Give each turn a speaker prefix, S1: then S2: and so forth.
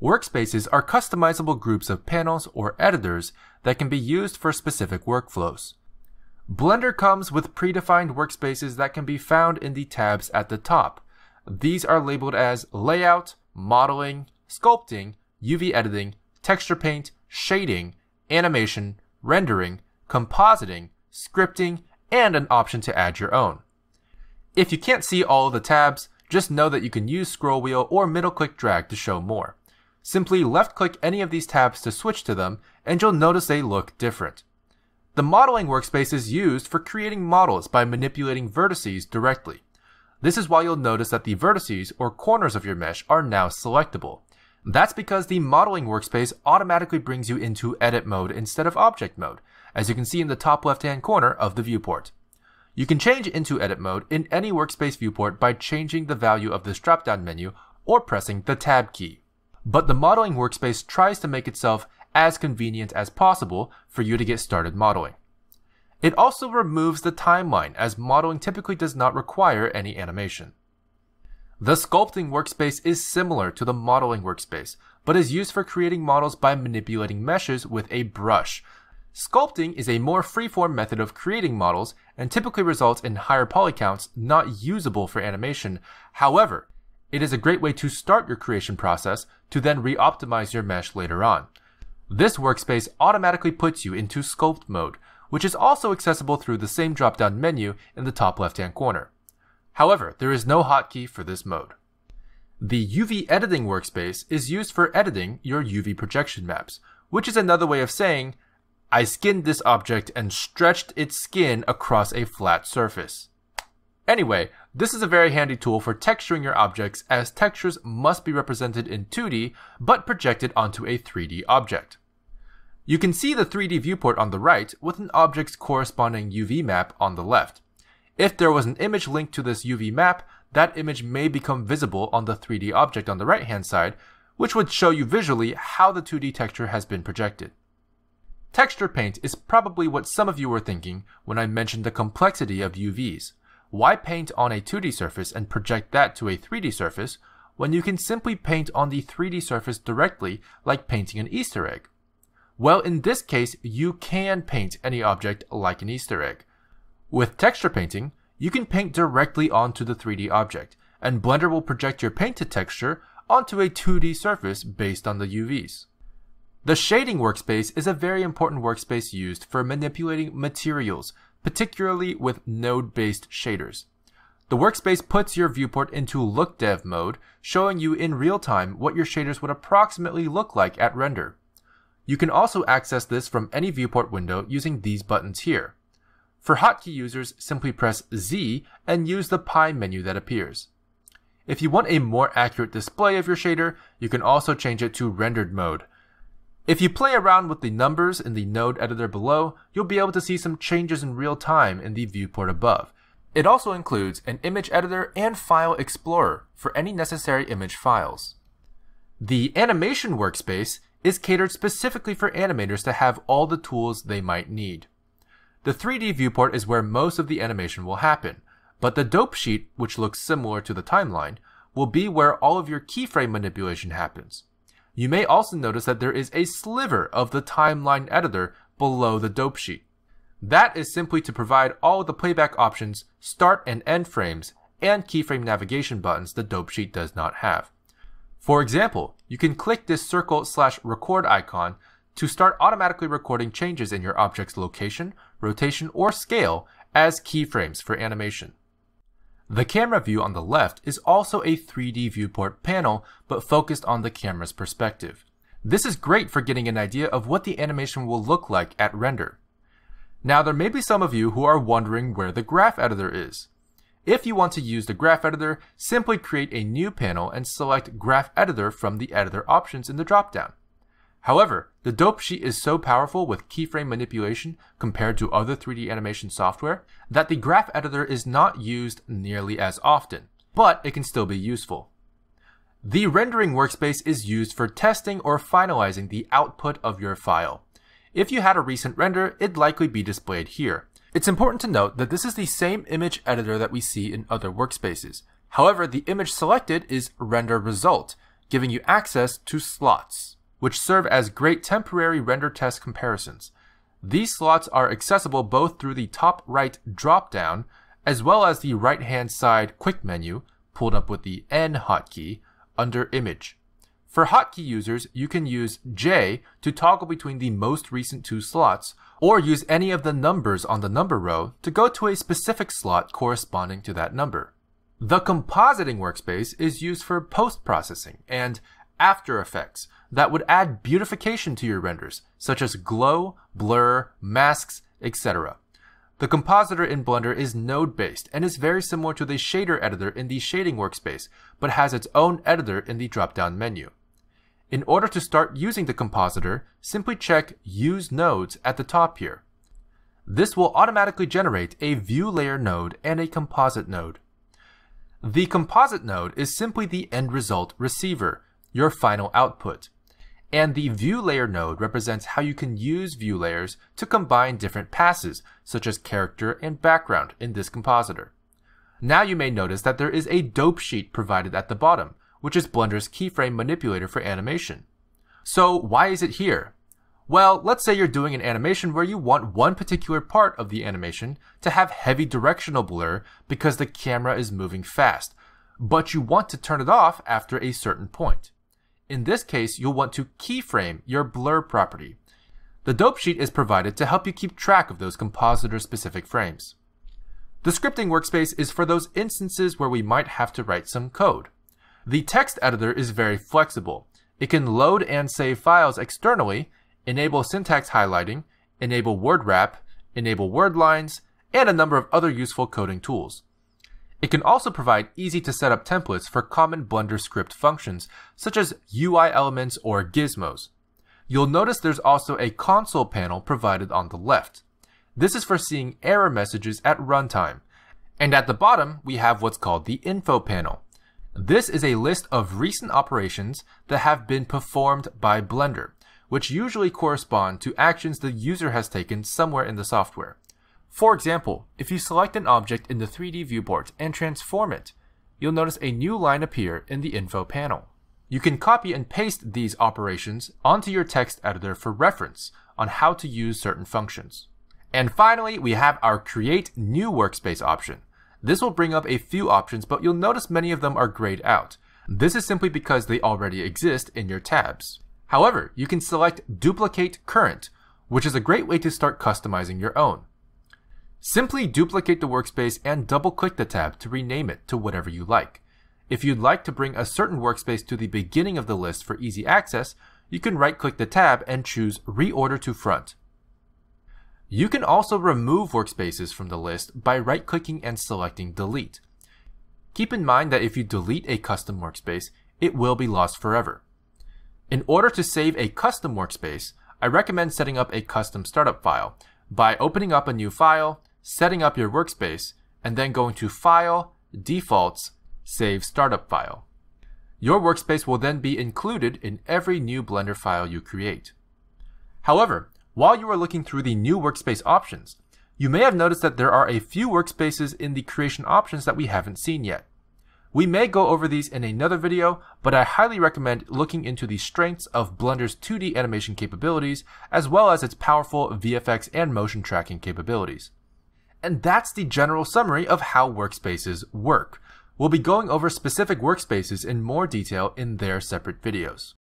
S1: Workspaces are customizable groups of panels or editors that can be used for specific workflows. Blender comes with predefined workspaces that can be found in the tabs at the top. These are labeled as Layout, Modeling, Sculpting, UV Editing, Texture Paint, Shading, Animation, Rendering, Compositing, Scripting, and an option to add your own. If you can't see all of the tabs, just know that you can use scroll wheel or middle click drag to show more. Simply left-click any of these tabs to switch to them, and you'll notice they look different. The modeling workspace is used for creating models by manipulating vertices directly. This is why you'll notice that the vertices or corners of your mesh are now selectable. That's because the modeling workspace automatically brings you into edit mode instead of object mode, as you can see in the top left hand corner of the viewport. You can change into edit mode in any workspace viewport by changing the value of this drop down menu or pressing the tab key but the modeling workspace tries to make itself as convenient as possible for you to get started modeling. It also removes the timeline as modeling typically does not require any animation. The sculpting workspace is similar to the modeling workspace, but is used for creating models by manipulating meshes with a brush. Sculpting is a more freeform method of creating models and typically results in higher poly counts not usable for animation. However, it is a great way to start your creation process to then re-optimize your mesh later on. This workspace automatically puts you into Sculpt mode, which is also accessible through the same drop-down menu in the top left-hand corner. However, there is no hotkey for this mode. The UV editing workspace is used for editing your UV projection maps, which is another way of saying, I skinned this object and stretched its skin across a flat surface. Anyway, this is a very handy tool for texturing your objects as textures must be represented in 2D but projected onto a 3D object. You can see the 3D viewport on the right with an object's corresponding UV map on the left. If there was an image linked to this UV map, that image may become visible on the 3D object on the right hand side, which would show you visually how the 2D texture has been projected. Texture paint is probably what some of you were thinking when I mentioned the complexity of UVs. Why paint on a 2D surface and project that to a 3D surface when you can simply paint on the 3D surface directly like painting an Easter egg? Well, in this case, you can paint any object like an Easter egg. With texture painting, you can paint directly onto the 3D object, and Blender will project your painted texture onto a 2D surface based on the UVs. The shading workspace is a very important workspace used for manipulating materials particularly with node-based shaders. The workspace puts your viewport into look dev mode, showing you in real time what your shaders would approximately look like at render. You can also access this from any viewport window using these buttons here. For hotkey users, simply press Z and use the pie menu that appears. If you want a more accurate display of your shader, you can also change it to rendered mode, if you play around with the numbers in the node editor below, you'll be able to see some changes in real time in the viewport above. It also includes an image editor and file explorer for any necessary image files. The animation workspace is catered specifically for animators to have all the tools they might need. The 3D viewport is where most of the animation will happen, but the dope sheet, which looks similar to the timeline, will be where all of your keyframe manipulation happens. You may also notice that there is a sliver of the timeline editor below the dope sheet. That is simply to provide all the playback options, start and end frames, and keyframe navigation buttons the dope sheet does not have. For example, you can click this circle slash record icon to start automatically recording changes in your object's location, rotation, or scale as keyframes for animation. The camera view on the left is also a 3D viewport panel, but focused on the camera's perspective. This is great for getting an idea of what the animation will look like at render. Now there may be some of you who are wondering where the graph editor is. If you want to use the graph editor, simply create a new panel and select graph editor from the editor options in the dropdown. However, the dope sheet is so powerful with keyframe manipulation compared to other 3D animation software that the graph editor is not used nearly as often, but it can still be useful. The rendering workspace is used for testing or finalizing the output of your file. If you had a recent render, it'd likely be displayed here. It's important to note that this is the same image editor that we see in other workspaces. However, the image selected is render result, giving you access to slots which serve as great temporary render test comparisons. These slots are accessible both through the top right drop-down as well as the right-hand side quick menu pulled up with the N hotkey under Image. For hotkey users, you can use J to toggle between the most recent two slots, or use any of the numbers on the number row to go to a specific slot corresponding to that number. The compositing workspace is used for post-processing, and after Effects that would add beautification to your renders, such as glow, blur, masks, etc. The compositor in Blender is node-based and is very similar to the shader editor in the shading workspace, but has its own editor in the drop-down menu. In order to start using the compositor, simply check Use Nodes at the top here. This will automatically generate a View Layer node and a Composite node. The Composite node is simply the end result receiver, your final output. And the view layer node represents how you can use view layers to combine different passes, such as character and background in this compositor. Now you may notice that there is a dope sheet provided at the bottom, which is Blender's keyframe manipulator for animation. So why is it here? Well, let's say you're doing an animation where you want one particular part of the animation to have heavy directional blur because the camera is moving fast, but you want to turn it off after a certain point. In this case, you'll want to keyframe your blur property. The dope sheet is provided to help you keep track of those compositor-specific frames. The scripting workspace is for those instances where we might have to write some code. The text editor is very flexible. It can load and save files externally, enable syntax highlighting, enable word wrap, enable word lines, and a number of other useful coding tools. It can also provide easy to set up templates for common Blender script functions, such as UI elements or gizmos. You'll notice there's also a console panel provided on the left. This is for seeing error messages at runtime. And at the bottom, we have what's called the info panel. This is a list of recent operations that have been performed by Blender, which usually correspond to actions the user has taken somewhere in the software. For example, if you select an object in the 3D viewport and transform it, you'll notice a new line appear in the info panel. You can copy and paste these operations onto your text editor for reference on how to use certain functions. And finally, we have our Create New Workspace option. This will bring up a few options, but you'll notice many of them are grayed out. This is simply because they already exist in your tabs. However, you can select Duplicate Current, which is a great way to start customizing your own. Simply duplicate the workspace and double-click the tab to rename it to whatever you like. If you'd like to bring a certain workspace to the beginning of the list for easy access, you can right-click the tab and choose Reorder to Front. You can also remove workspaces from the list by right-clicking and selecting Delete. Keep in mind that if you delete a custom workspace, it will be lost forever. In order to save a custom workspace, I recommend setting up a custom startup file, by opening up a new file, setting up your workspace, and then going to File, Defaults, Save Startup File. Your workspace will then be included in every new Blender file you create. However, while you are looking through the new workspace options, you may have noticed that there are a few workspaces in the creation options that we haven't seen yet. We may go over these in another video, but I highly recommend looking into the strengths of Blender's 2D animation capabilities, as well as its powerful VFX and motion tracking capabilities. And that's the general summary of how workspaces work. We'll be going over specific workspaces in more detail in their separate videos.